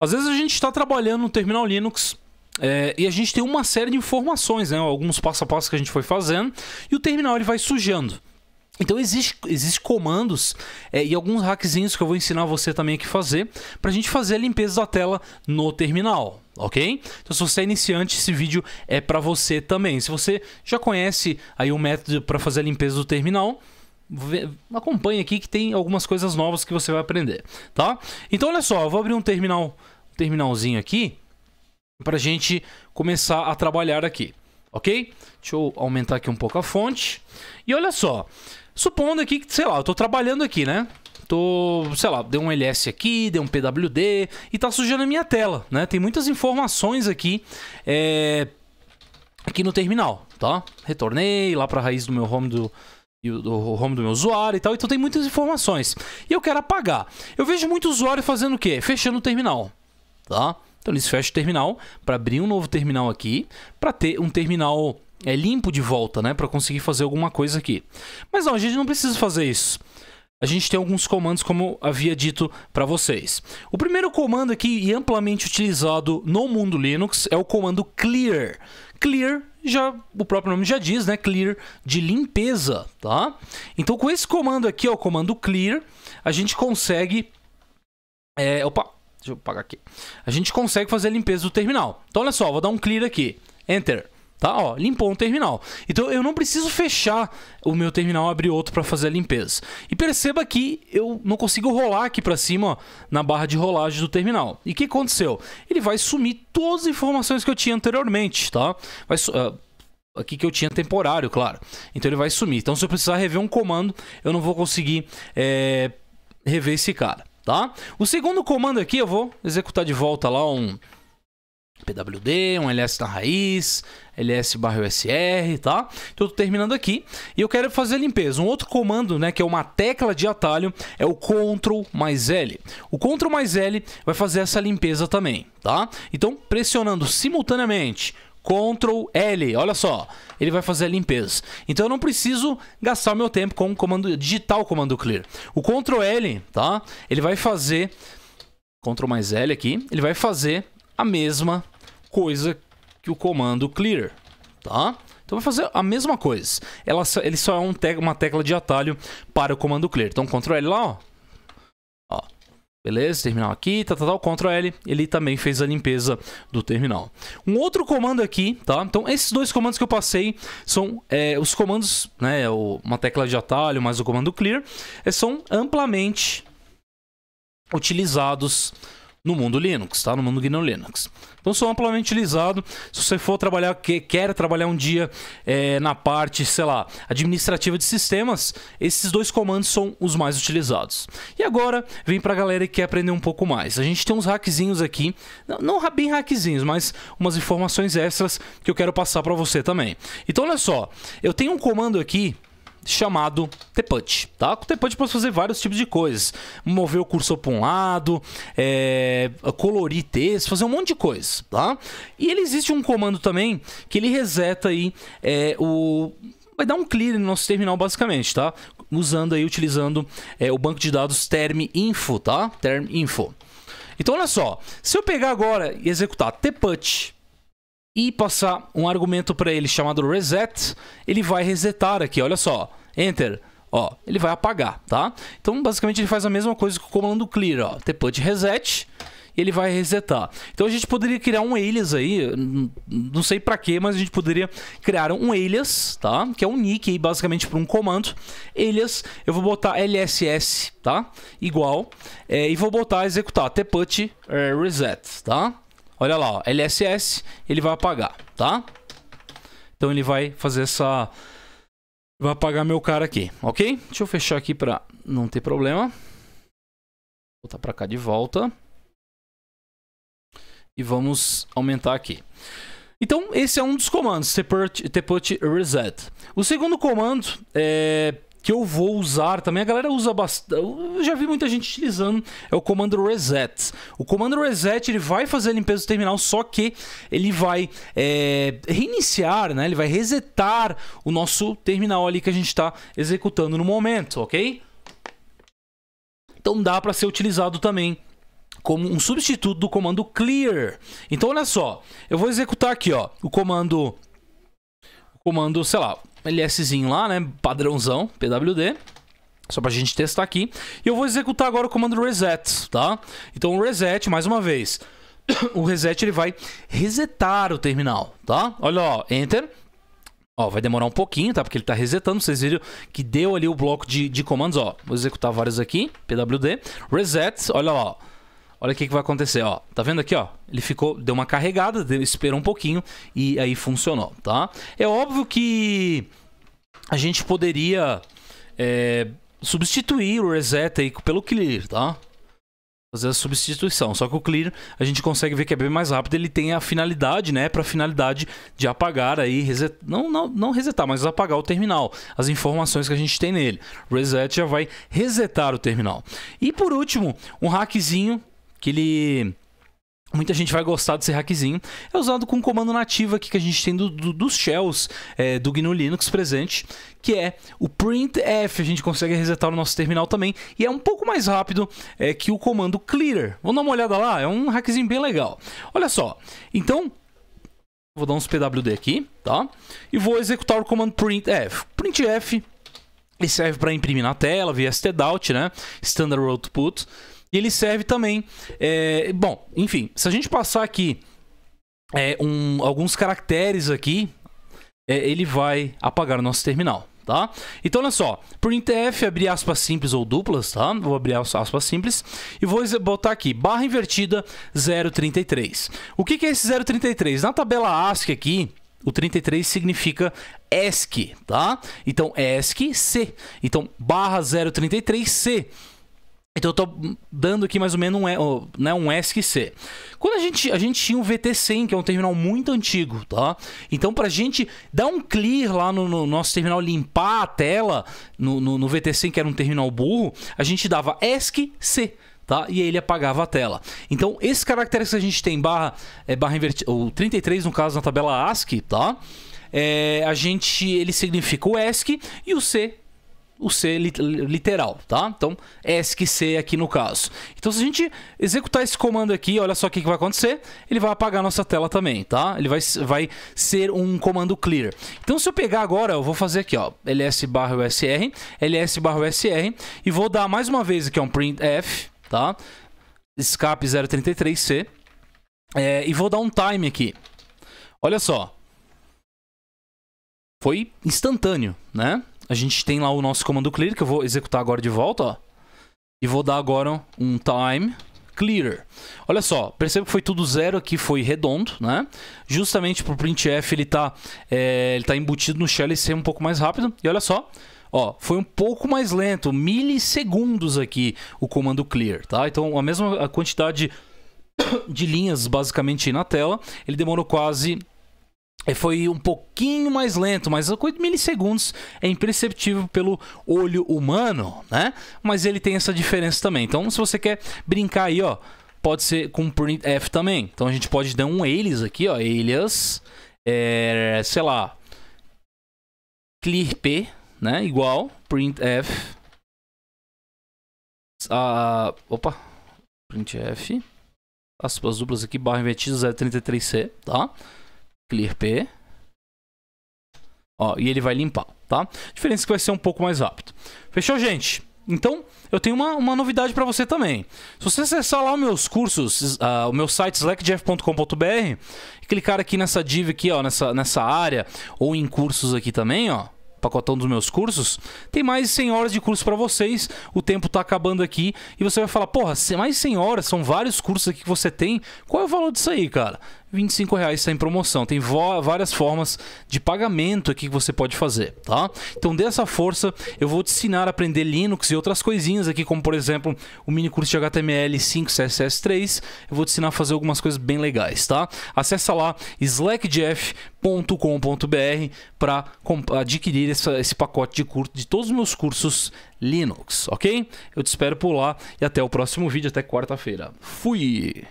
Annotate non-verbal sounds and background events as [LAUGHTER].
Às vezes a gente está trabalhando no terminal Linux é, e a gente tem uma série de informações, né? alguns passo a passo que a gente foi fazendo, e o terminal ele vai sujando. Então existe, existe comandos é, e alguns hackzinhos que eu vou ensinar você também aqui fazer para a gente fazer a limpeza da tela no terminal, ok? Então se você é iniciante, esse vídeo é para você também. Se você já conhece aí o um método para fazer a limpeza do terminal, acompanhe aqui que tem algumas coisas novas que você vai aprender, tá? Então olha só, eu vou abrir um terminal, um terminalzinho aqui para gente começar a trabalhar aqui, ok? Deixa eu aumentar aqui um pouco a fonte. E olha só, supondo aqui que, sei lá, eu estou trabalhando aqui, né? tô, sei lá, dei um LS aqui, dei um PWD e tá sujando a minha tela, né? Tem muitas informações aqui, é, aqui no terminal, tá? Retornei lá para raiz do meu home do, e o, o home do meu usuário e tal. Então tem muitas informações. E eu quero apagar. Eu vejo muito usuário fazendo o quê? Fechando o terminal. Tá? Então eles fecham o terminal para abrir um novo terminal aqui, para ter um terminal é, limpo de volta, né, para conseguir fazer alguma coisa aqui. Mas não, a gente não precisa fazer isso. A gente tem alguns comandos como havia dito para vocês. O primeiro comando aqui e amplamente utilizado no mundo Linux é o comando clear. Clear já o próprio nome já diz, né? Clear de limpeza, tá? Então com esse comando aqui, ó, o comando clear, a gente consegue é, opa, deixa eu apagar aqui. A gente consegue fazer a limpeza do terminal. Então olha só, vou dar um clear aqui. Enter. Tá, ó, limpou um terminal. Então eu não preciso fechar o meu terminal abrir outro para fazer a limpeza. E perceba que eu não consigo rolar aqui para cima, ó, na barra de rolagem do terminal. E o que aconteceu? Ele vai sumir todas as informações que eu tinha anteriormente, tá? Vai ah, aqui que eu tinha temporário, claro. Então ele vai sumir. Então se eu precisar rever um comando, eu não vou conseguir é, rever esse cara, tá? O segundo comando aqui eu vou executar de volta lá um PWD, um LS na raiz, LS barra USR, tá? Então eu tô terminando aqui e eu quero fazer a limpeza. Um outro comando, né, que é uma tecla de atalho, é o Ctrl mais L. O Ctrl mais L vai fazer essa limpeza também, tá? Então pressionando simultaneamente Ctrl L, olha só, ele vai fazer a limpeza. Então eu não preciso gastar meu tempo com o comando digital comando clear. O Ctrl L, tá? Ele vai fazer Ctrl mais L aqui, ele vai fazer a mesma coisa que o comando clear, tá? Então vai fazer a mesma coisa. Ela ele só é um uma tecla de atalho para o comando clear. Então Ctrl L lá, ó. ó. Beleza, terminal aqui, tá, tá, tá, Ctrl L, ele também fez a limpeza do terminal. Um outro comando aqui, tá? Então esses dois comandos que eu passei são é, os comandos, né, é o, uma tecla de atalho mais o comando clear, é, são amplamente utilizados no mundo Linux, tá? No mundo GNU Linux. Então sou é amplamente utilizado. Se você for trabalhar, que, quer trabalhar um dia é, na parte, sei lá, administrativa de sistemas, esses dois comandos são os mais utilizados. E agora vem para a galera que quer aprender um pouco mais. A gente tem uns hackzinhos aqui, não, não bem hackzinhos, mas umas informações extras que eu quero passar para você também. Então olha só, eu tenho um comando aqui chamado t tá? Com o T-Punch posso fazer vários tipos de coisas. Mover o cursor para um lado, é, colorir texto, fazer um monte de coisa, tá? E ele existe um comando também que ele reseta aí é, o... Vai dar um clear no nosso terminal basicamente, tá? Usando aí, utilizando é, o banco de dados terminfo, tá? Terminfo. Então olha só, se eu pegar agora e executar tput e passar um argumento para ele chamado reset, ele vai resetar aqui, olha só. Enter. Ó, ele vai apagar, tá? Então, basicamente, ele faz a mesma coisa que o comando clear, ó. Tput reset ele vai resetar. Então a gente poderia criar um alias aí, não sei para quê, mas a gente poderia criar um alias, tá? Que é um nick aí basicamente para um comando. Alias, eu vou botar lss, tá? Igual, é, e vou botar executar tput é, reset, tá? Olha lá, ó, lss, ele vai apagar, tá? Então ele vai fazer essa Vai apagar meu cara aqui, ok? Deixa eu fechar aqui pra não ter problema. Voltar pra cá de volta. E vamos aumentar aqui. Então, esse é um dos comandos, tput, tput reset. O segundo comando é que eu vou usar também. A galera usa bastante. Eu já vi muita gente utilizando. É o comando reset. O comando reset ele vai fazer a limpeza do terminal, só que ele vai é, reiniciar, né? Ele vai resetar o nosso terminal ali que a gente está executando no momento, ok? Então dá para ser utilizado também como um substituto do comando clear. Então olha só, eu vou executar aqui, ó, o comando o comando, sei lá, LSzinho lá, né? Padrãozão, PWD. Só pra gente testar aqui. E eu vou executar agora o comando reset, tá? Então o reset, mais uma vez. [COUGHS] o reset ele vai resetar o terminal, tá? Olha, ó, enter. Ó, vai demorar um pouquinho, tá? Porque ele tá resetando. Vocês viram que deu ali o bloco de, de comandos, ó. Vou executar vários aqui. PWD. Reset, olha lá, ó. Olha o que, que vai acontecer, ó. Tá vendo aqui, ó? Ele ficou, deu uma carregada, deu, esperou um pouquinho e aí funcionou, tá? É óbvio que a gente poderia é, substituir o reset aí pelo clear, tá? fazer a substituição. Só que o clear a gente consegue ver que é bem mais rápido. Ele tem a finalidade, né, para finalidade de apagar aí, reset... não, não, não resetar, mas apagar o terminal, as informações que a gente tem nele. Reset já vai resetar o terminal. E por último, um hackzinho que ele Muita gente vai gostar desse hackzinho. É usado com um comando nativo aqui que a gente tem do, do, dos shells é, do GNU Linux presente, que é o printf. A gente consegue resetar o nosso terminal também. E é um pouco mais rápido é, que o comando clear. Vamos dar uma olhada lá? É um hackzinho bem legal. Olha só. Então, vou dar uns pwd aqui, tá? E vou executar o comando printf. Printf, ele serve para imprimir na tela via stdout, né? Standard Output. E ele serve também. É, bom, enfim, se a gente passar aqui é, um, alguns caracteres aqui, é, ele vai apagar o nosso terminal. Tá? Então, olha só, printf, abrir aspas simples ou duplas, tá? Vou abrir aspas simples e vou botar aqui, barra invertida 033. O que, que é esse 033? Na tabela ASCII aqui, o 33 significa ESC, tá? Então, ESC, C. Então, barra 033, C. Então eu tô dando aqui mais ou menos um, e, né, um ESC. Quando a gente, a gente tinha um VT100, que é um terminal muito antigo, tá? Então pra gente dar um clear lá no, no nosso terminal, limpar a tela no, no, no VT100, que era um terminal burro, a gente dava ESC-C. Tá? E ele apagava a tela. Então, esses caracteres que a gente tem, barra, é, barra invertida, ou 33 no caso na tabela ASCII, tá? É, a gente, ele significa o ESC e o C o C literal, tá? Então, ESC aqui no caso. Então, se a gente executar esse comando aqui, olha só o que, que vai acontecer. Ele vai apagar nossa tela também, tá? Ele vai, vai ser um comando clear. Então, se eu pegar agora, eu vou fazer aqui, ó, ls barra usr, ls barra usr, e vou dar mais uma vez aqui, ó, um printf, tá? Escape 033c. É, e vou dar um time aqui. Olha só. Foi instantâneo, né? a gente tem lá o nosso comando clear, que eu vou executar agora de volta, ó. E vou dar agora um time clear. Olha só, perceba que foi tudo zero aqui, foi redondo, né? Justamente pro printf ele tá, é, ele tá embutido no shell e ser um pouco mais rápido. E olha só, ó, foi um pouco mais lento, milissegundos aqui o comando clear, tá? Então a mesma quantidade [COUGHS] de linhas basicamente na tela, ele demorou quase é, foi um pouquinho mais lento, mas coisa de milissegundos é imperceptível pelo olho humano, né? Mas ele tem essa diferença também. Então, se você quer brincar aí, ó, pode ser com printf também. Então a gente pode dar um alias aqui, ó, alias, é, sei lá, clear p, né? Igual printf, a, ah, opa, printf, aspas duplas aqui, barra invertida 033c, tá? clear p. Ó, e ele vai limpar, tá? A diferença é que vai ser um pouco mais rápido. Fechou, gente? Então, eu tenho uma, uma novidade para você também. Se você acessar lá os meus cursos, uh, o meu site slackjeff.com.br e clicar aqui nessa div aqui, ó, nessa, nessa área, ou em cursos aqui também, ó, pacotão dos meus cursos, tem mais de 100 horas de curso para vocês. O tempo tá acabando aqui e você vai falar: "Porra, mais de 100 horas, são vários cursos aqui que você tem. Qual é o valor disso aí, cara?" 25 reais tá em promoção. Tem várias formas de pagamento aqui que você pode fazer, tá? Então dessa força, eu vou te ensinar a aprender Linux e outras coisinhas aqui, como por exemplo o mini curso de HTML5 CSS3. Eu vou te ensinar a fazer algumas coisas bem legais, tá? Acessa lá slackjeff.com.br para adquirir essa, esse pacote de curso de todos os meus cursos Linux, ok? Eu te espero por lá e até o próximo vídeo, até quarta-feira. Fui!